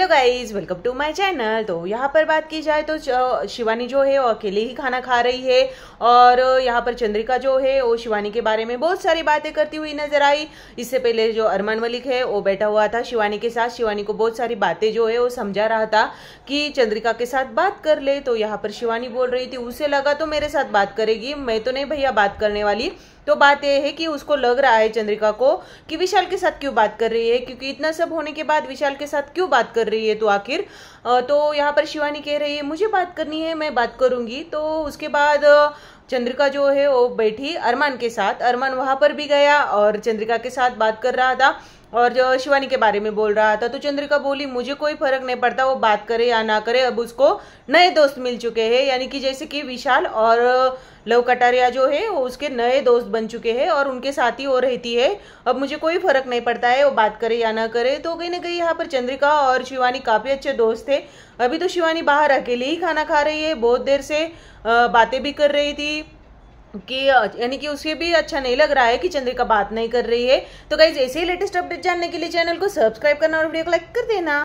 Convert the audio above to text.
hello guys welcome to my channel तो यहाँ पर बात की जाए तो शिवानी जो है वो अकेले ही खाना खा रही है और यहाँ पर चंद्रिका जो है वो शिवानी के बारे में बहुत सारी बातें करती हुई नजर आई इससे पहले जो अरमान मलिक है वो बैठा हुआ था शिवानी के साथ शिवानी को बहुत सारी बातें जो है वो समझा रहा था कि चंद्रिका के साथ बात कर ले तो यहाँ पर शिवानी बोल रही थी उसे लगा तो मेरे साथ बात करेगी मैं तो नहीं भैया बात करने वाली तो बात यह है कि उसको लग रहा है चंद्रिका को कि विशाल के साथ क्यों बात कर रही है क्योंकि इतना सब होने के बाद विशाल के साथ क्यों बात कर रही है तो आखिर तो यहाँ पर शिवानी कह रही है मुझे बात करनी है मैं बात करूँगी तो उसके बाद चंद्रिका जो है वो बैठी अरमान के साथ अरमान वहाँ पर भी गया और चंद्रिका के साथ बात कर रहा था और जो शिवानी के बारे में बोल रहा था तो चंद्रिका बोली मुझे कोई फर्क नहीं पड़ता वो बात करे या ना करे अब उसको नए दोस्त मिल चुके हैं यानी कि जैसे कि विशाल और लव कटारिया जो है वो उसके नए दोस्त बन चुके हैं और उनके साथ ही वो रहती है अब मुझे कोई फर्क नहीं पड़ता है वो बात करे या ना करे तो कहीं ना कहीं यहाँ पर चंद्रिका और शिवानी काफ़ी अच्छे दोस्त थे अभी तो शिवानी बाहर अकेले ही खाना खा रही है बहुत देर से बातें भी कर रही थी कि यानी कि उसे भी अच्छा नहीं लग रहा है कि चंद्रिका बात नहीं कर रही है तो गाइज ऐसे ही लेटेस्ट अपडेट जानने के लिए चैनल को सब्सक्राइब करना और वीडियो को लाइक कर देना